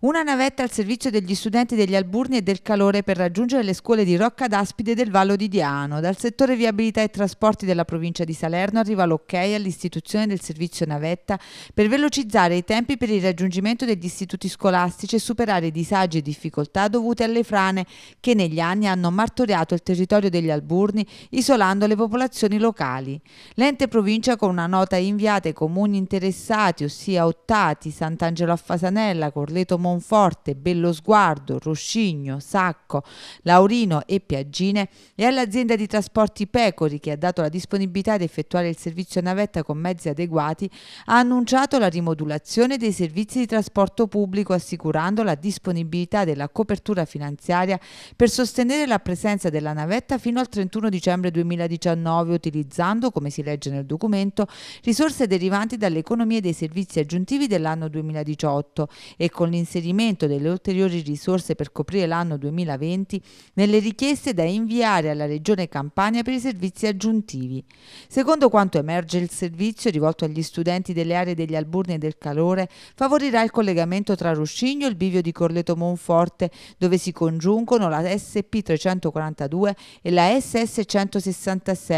Una navetta al servizio degli studenti degli Alburni e del Calore per raggiungere le scuole di Rocca d'Aspide del Vallo di Diano. Dal settore viabilità e trasporti della provincia di Salerno arriva l'ok all'istituzione del servizio navetta per velocizzare i tempi per il raggiungimento degli istituti scolastici e superare i disagi e difficoltà dovute alle frane che negli anni hanno martoriato il territorio degli Alburni isolando le popolazioni locali. L'ente provincia con una nota inviata ai comuni interessati, ossia Ottati, Sant'Angelo a Fasanella, Corleto Monforte, Bellosguardo, Roscigno, Sacco, Laurino e Piaggine e all'azienda di trasporti Pecori che ha dato la disponibilità di effettuare il servizio navetta con mezzi adeguati ha annunciato la rimodulazione dei servizi di trasporto pubblico assicurando la disponibilità della copertura finanziaria per sostenere la presenza della navetta fino al 31 dicembre 2019 utilizzando, come si legge nel documento, risorse derivanti dalle economie dei servizi aggiuntivi dell'anno 2018 e con l'inserimento l'inserimento delle ulteriori risorse per coprire l'anno 2020 nelle richieste da inviare alla Regione Campania per i servizi aggiuntivi. Secondo quanto emerge il servizio rivolto agli studenti delle aree degli alburni e del calore favorirà il collegamento tra Ruscigno e il bivio di Corleto Monforte dove si congiungono la SP342 e la SS166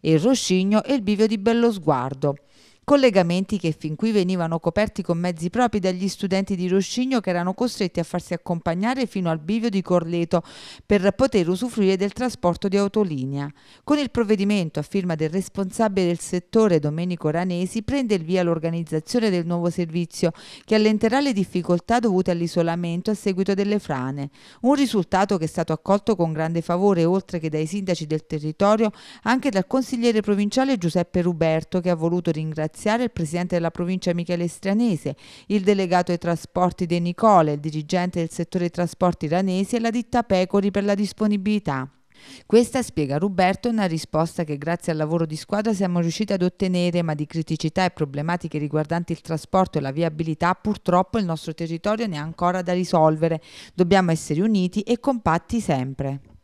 e il Ruscigno e il bivio di Bellosguardo collegamenti che fin qui venivano coperti con mezzi propri dagli studenti di Roscigno che erano costretti a farsi accompagnare fino al bivio di Corleto per poter usufruire del trasporto di autolinea. Con il provvedimento a firma del responsabile del settore Domenico Ranesi prende il via l'organizzazione del nuovo servizio che allenterà le difficoltà dovute all'isolamento a seguito delle frane. Un risultato che è stato accolto con grande favore oltre che dai sindaci del territorio anche dal consigliere provinciale Giuseppe Ruberto che ha voluto ringraziare ringraziare il presidente della provincia Michele Stranese, il delegato ai trasporti De Nicole, il dirigente del settore trasporti ranesi e la ditta Pecori per la disponibilità. Questa, spiega Ruberto, è una risposta che grazie al lavoro di squadra siamo riusciti ad ottenere, ma di criticità e problematiche riguardanti il trasporto e la viabilità purtroppo il nostro territorio ne ha ancora da risolvere. Dobbiamo essere uniti e compatti sempre.